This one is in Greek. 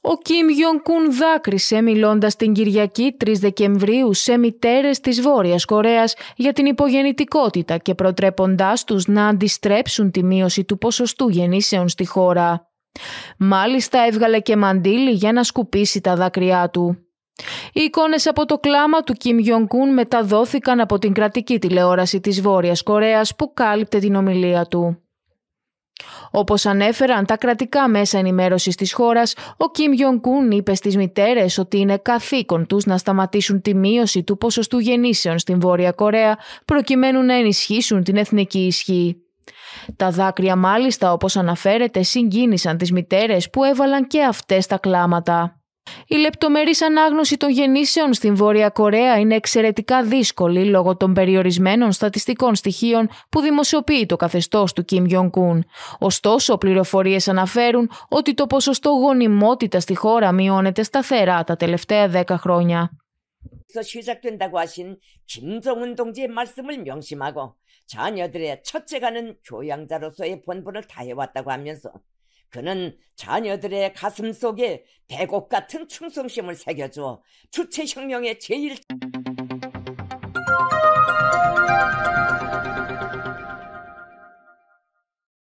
Ο Κιμ Γιονκούν δάκρυσε μιλώντας την Κυριακή 3 Δεκεμβρίου σε μητέρες της Βόρειας Κορέας για την υπογεννητικότητα και προτρέποντάς τους να αντιστρέψουν τη μείωση του ποσοστού γεννήσεων στη χώρα. Μάλιστα έβγαλε και μαντήλι για να σκουπίσει τα δάκρυά του. Οι εικόνες από το κλάμα του Κιμ Γιονκούν μεταδόθηκαν από την κρατική τηλεόραση της Βόρειας Κορέας που κάλυπτε την ομιλία του. Όπως ανέφεραν τα κρατικά μέσα ενημέρωσης της χώρας, ο Κιμ Ιονκούν είπε στις μητέρες ότι είναι καθήκον τους να σταματήσουν τη μείωση του ποσοστού γεννήσεων στην Βόρεια Κορέα προκειμένου να ενισχύσουν την εθνική ισχύ. Τα δάκρυα μάλιστα όπως αναφέρεται συγκίνησαν τις μητέρες που έβαλαν και αυτές τα κλάματα. Η λεπτομερής ανάγνωση των γεννήσεων στην Βόρεια Κορέα είναι εξαιρετικά δύσκολη λόγω των περιορισμένων στατιστικών στοιχείων που δημοσιοποιεί το καθεστώς του Κιμ Γιονκούν. Ωστόσο, πληροφορίες αναφέρουν ότι το ποσοστό γονιμότητας στη χώρα μειώνεται σταθερά τα τελευταία 10 χρόνια. 그는 자녀들의 가슴 속에 배고 같은 충성심을 새겨줘 주체혁명의 제일